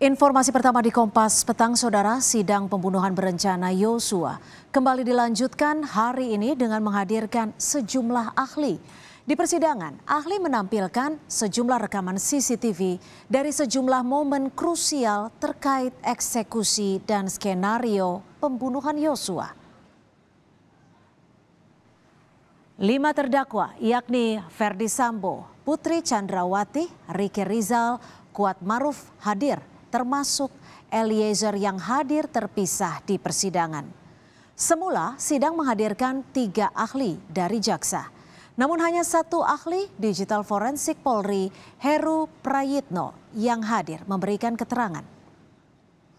Informasi pertama di Kompas Petang, Saudara, sidang pembunuhan berencana Yosua kembali dilanjutkan hari ini dengan menghadirkan sejumlah ahli. Di persidangan, ahli menampilkan sejumlah rekaman CCTV dari sejumlah momen krusial terkait eksekusi dan skenario pembunuhan Yosua. Lima terdakwa, yakni Ferdi Sambo, Putri Chandrawati, Riki Rizal, Kuat Maruf hadir termasuk Eliezer yang hadir terpisah di persidangan. Semula sidang menghadirkan tiga ahli dari jaksa. Namun hanya satu ahli digital forensik Polri, Heru Prayitno, yang hadir memberikan keterangan.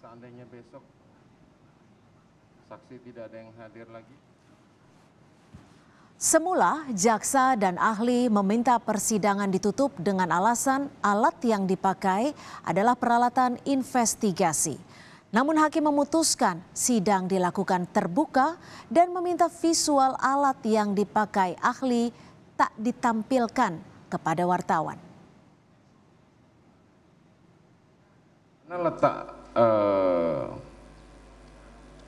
Seandainya besok saksi tidak ada yang hadir lagi, Semula, jaksa dan ahli meminta persidangan ditutup dengan alasan alat yang dipakai adalah peralatan investigasi. Namun hakim memutuskan sidang dilakukan terbuka dan meminta visual alat yang dipakai ahli tak ditampilkan kepada wartawan. Karena letak uh,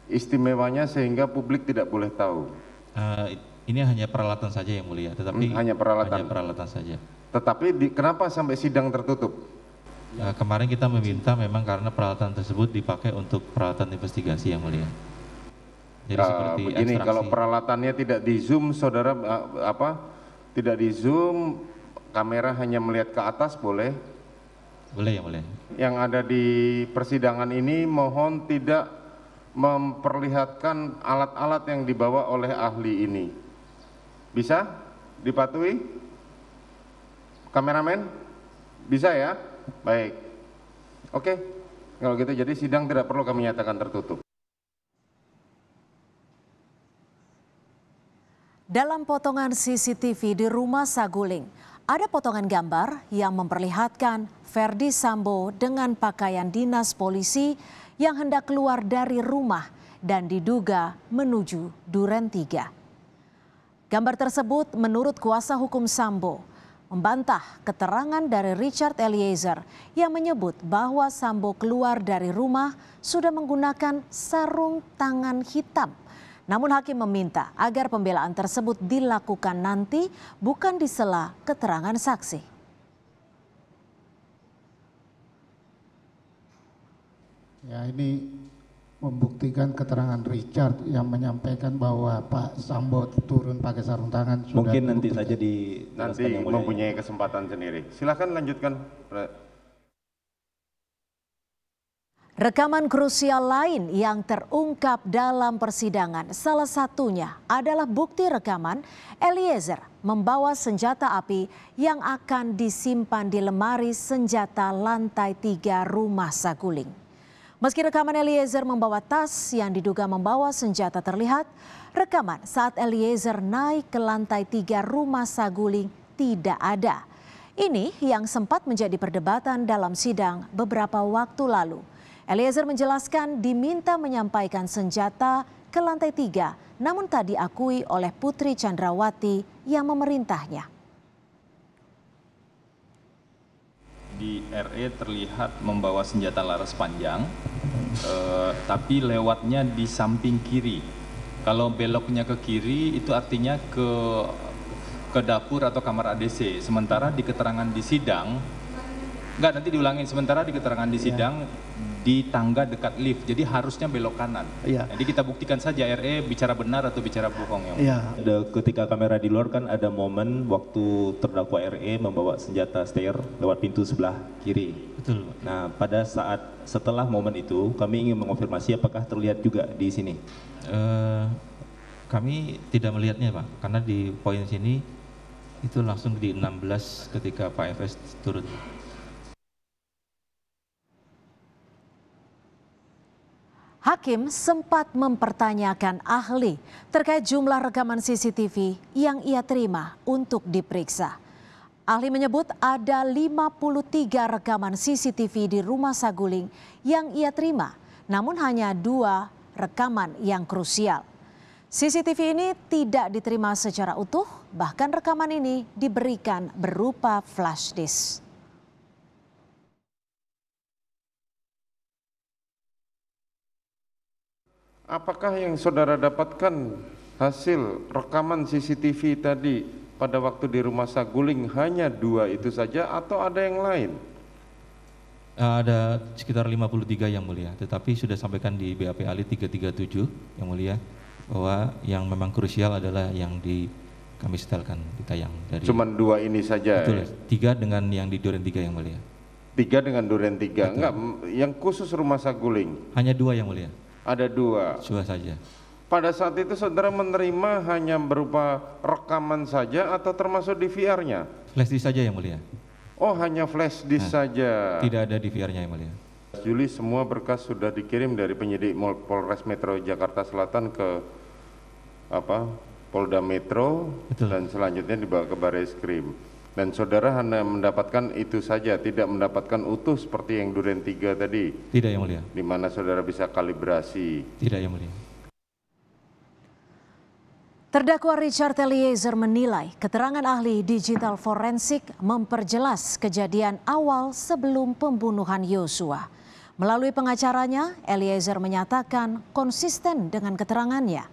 istimewanya sehingga publik tidak boleh tahu. Uh, ini hanya peralatan saja yang mulia, tetapi hmm, hanya peralatan. Hanya peralatan saja. Tetapi di, kenapa sampai sidang tertutup? Nah, kemarin kita meminta memang karena peralatan tersebut dipakai untuk peralatan investigasi yang mulia. Jadi uh, seperti ini. kalau peralatannya tidak di zoom, saudara eh, apa? Tidak di zoom, kamera hanya melihat ke atas boleh? Boleh ya boleh. Yang ada di persidangan ini mohon tidak memperlihatkan alat-alat yang dibawa oleh ahli ini. Bisa dipatuhi? Kameramen? Bisa ya? Baik. Oke. Kalau gitu jadi sidang tidak perlu kami nyatakan tertutup. Dalam potongan CCTV di rumah Saguling, ada potongan gambar yang memperlihatkan Verdi Sambo dengan pakaian dinas polisi yang hendak keluar dari rumah dan diduga menuju Duren 3. Gambar tersebut menurut kuasa hukum Sambo membantah keterangan dari Richard Eliezer yang menyebut bahwa Sambo keluar dari rumah sudah menggunakan sarung tangan hitam. Namun hakim meminta agar pembelaan tersebut dilakukan nanti bukan di sela keterangan saksi. Ya ini membuktikan keterangan Richard yang menyampaikan bahwa Pak Sambo turun pakai sarung tangan sudah mungkin nanti saja di nanti mempunyai kesempatan sendiri silahkan lanjutkan Rekaman krusial lain yang terungkap dalam persidangan salah satunya adalah bukti rekaman Eliezer membawa senjata api yang akan disimpan di lemari senjata lantai tiga rumah Saguling. Meski rekaman Eliezer membawa tas yang diduga membawa senjata terlihat, rekaman saat Eliezer naik ke lantai tiga rumah Saguling tidak ada. Ini yang sempat menjadi perdebatan dalam sidang beberapa waktu lalu. Eliezer menjelaskan diminta menyampaikan senjata ke lantai tiga, namun tak diakui oleh Putri Chandrawati yang memerintahnya. Di RE terlihat membawa senjata laras panjang, uh, tapi lewatnya di samping kiri. Kalau beloknya ke kiri itu artinya ke ke dapur atau kamar ADC. Sementara di keterangan di sidang Enggak, nanti diulangin. Sementara di keterangan di iya. sidang yeah. di tangga dekat lift, jadi harusnya belok kanan. Yeah. Jadi kita buktikan saja RE bicara benar atau bicara bohong. Ya. Yeah. Ketika kamera di luar kan ada momen waktu terdakwa RE membawa senjata stair lewat pintu sebelah kiri. Betul. Nah, pada saat setelah momen itu, kami ingin mengonfirmasi apakah terlihat juga di sini. Uh, kami tidak melihatnya, Pak, karena di poin sini itu langsung di 16 ketika Pak FS turun. Hakim sempat mempertanyakan ahli terkait jumlah rekaman CCTV yang ia terima untuk diperiksa. Ahli menyebut ada 53 rekaman CCTV di rumah Saguling yang ia terima, namun hanya dua rekaman yang krusial. CCTV ini tidak diterima secara utuh, bahkan rekaman ini diberikan berupa flash disk. Apakah yang saudara dapatkan hasil rekaman CCTV tadi pada waktu di rumah Saguling hanya dua itu saja atau ada yang lain? Eh, ada sekitar 53 yang mulia, tetapi sudah sampaikan di BAP Ali 337 yang mulia bahwa yang memang krusial adalah yang di kami setelkan ditayang dari cuman dua ini saja betul, ya? tiga dengan yang di Duren tiga yang mulia tiga dengan Duren tiga enggak yang khusus rumah Saguling hanya dua yang mulia ada dua. Dua saja. Pada saat itu saudara menerima hanya berupa rekaman saja atau termasuk DVR-nya? Flash disk saja yang mulia. Oh hanya flash disk nah, saja. Tidak ada DVR-nya yang mulia. Juli semua berkas sudah dikirim dari penyidik Polres Metro Jakarta Selatan ke apa Polda Metro Betul. dan selanjutnya dibawa ke Baris Krim dan saudara hanya mendapatkan itu saja, tidak mendapatkan utuh seperti yang Duren 3 tadi. Tidak yang mulia. Di mana saudara bisa kalibrasi. Tidak yang mulia. Terdakwa Richard Eliezer menilai keterangan ahli digital forensik memperjelas kejadian awal sebelum pembunuhan Yosua. Melalui pengacaranya, Eliezer menyatakan konsisten dengan keterangannya.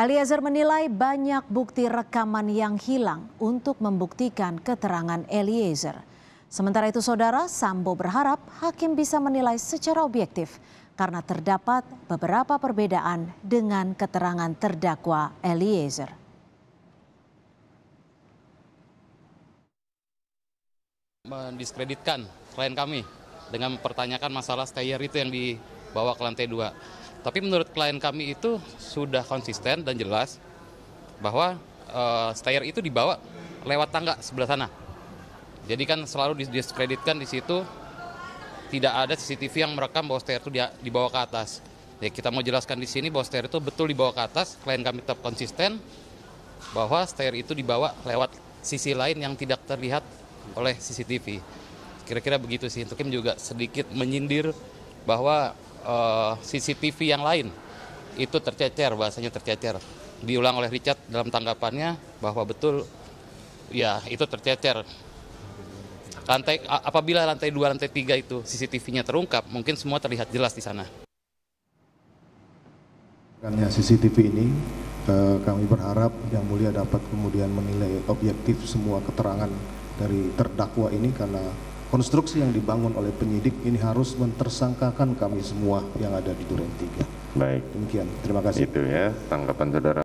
Eliezer menilai banyak bukti rekaman yang hilang untuk membuktikan keterangan Eliezer. Sementara itu saudara, Sambo berharap hakim bisa menilai secara objektif karena terdapat beberapa perbedaan dengan keterangan terdakwa Eliezer. mendiskreditkan klien kami dengan mempertanyakan masalah stayer itu yang dibawa ke lantai dua. Tapi menurut klien kami itu sudah konsisten dan jelas bahwa uh, eh, stayer itu dibawa lewat tangga sebelah sana. Jadi kan selalu diskreditkan di situ tidak ada CCTV yang merekam bahwa stayer itu dibawa ke atas. Ya kita mau jelaskan di sini bahwa stayer itu betul dibawa ke atas, klien kami tetap konsisten bahwa stayer itu dibawa lewat sisi lain yang tidak terlihat oleh CCTV. Kira-kira begitu sih. Tukim juga sedikit menyindir bahwa uh, eh, CCTV yang lain itu tercecer bahasanya tercecer diulang oleh Richard dalam tanggapannya bahwa betul ya itu tercecer lantai apabila lantai dua lantai tiga itu CCTV-nya terungkap mungkin semua terlihat jelas di sana CCTV ini eh, kami berharap Yang Mulia dapat kemudian menilai objektif semua keterangan dari terdakwa ini karena konstruksi yang dibangun oleh penyidik ini harus mentersangkakan kami semua yang ada di Duren 3. Baik. Demikian. Terima kasih. Itu ya tanggapan saudara.